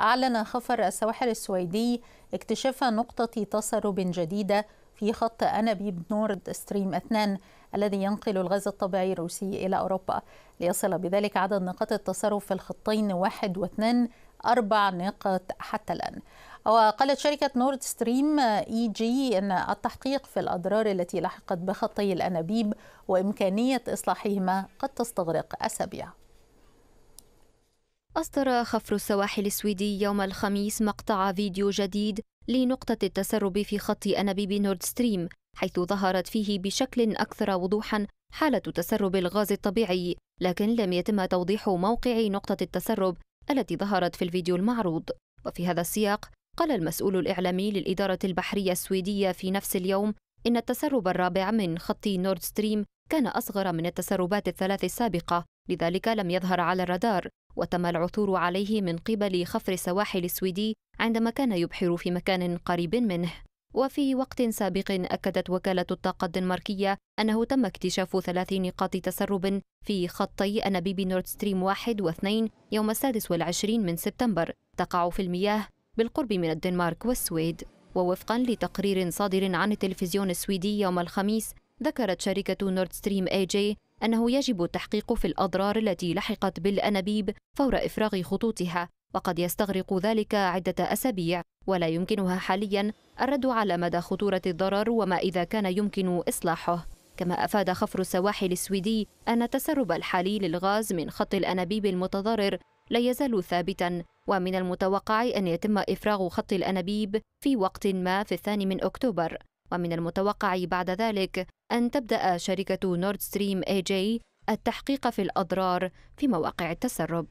أعلن خفر السواحل السويدي اكتشاف نقطة تسرب جديدة في خط أنابيب نورد ستريم 2 الذي ينقل الغاز الطبيعي الروسي إلى أوروبا ليصل بذلك عدد نقاط التسرب في الخطين 1 و 2 أربع نقاط حتى الآن وقالت شركة نورد ستريم إي جي أن التحقيق في الأضرار التي لحقت بخطي الأنابيب وإمكانية إصلاحهما قد تستغرق أسابيع أصدر خفر السواحل السويدي يوم الخميس مقطع فيديو جديد لنقطة التسرب في خط أنابيب نورد ستريم حيث ظهرت فيه بشكل أكثر وضوحا حالة تسرب الغاز الطبيعي لكن لم يتم توضيح موقع نقطة التسرب التي ظهرت في الفيديو المعروض وفي هذا السياق قال المسؤول الإعلامي للإدارة البحرية السويدية في نفس اليوم إن التسرب الرابع من خط نورد ستريم كان أصغر من التسربات الثلاث السابقة لذلك لم يظهر على الرادار وتم العثور عليه من قبل خفر السواحل السويدي عندما كان يبحر في مكان قريب منه وفي وقت سابق أكدت وكالة الطاقة الدنماركية أنه تم اكتشاف ثلاث نقاط تسرب في خطي أنابيب نورد ستريم واحد واثنين يوم السادس والعشرين من سبتمبر تقع في المياه بالقرب من الدنمارك والسويد ووفقا لتقرير صادر عن التلفزيون السويدي يوم الخميس ذكرت شركة نورد ستريم اي جي أنه يجب التحقيق في الأضرار التي لحقت بالأنابيب فور إفراغ خطوطها وقد يستغرق ذلك عدة أسابيع ولا يمكنها حاليا الرد على مدى خطورة الضرر وما إذا كان يمكن إصلاحه كما أفاد خفر السواحل السويدي أن التسرب الحالي للغاز من خط الأنابيب المتضرر لا يزال ثابتا ومن المتوقع أن يتم إفراغ خط الأنابيب في وقت ما في الثاني من أكتوبر ومن المتوقع بعد ذلك أن تبدأ شركة نورد ستريم اي جي التحقيق في الأضرار في مواقع التسرب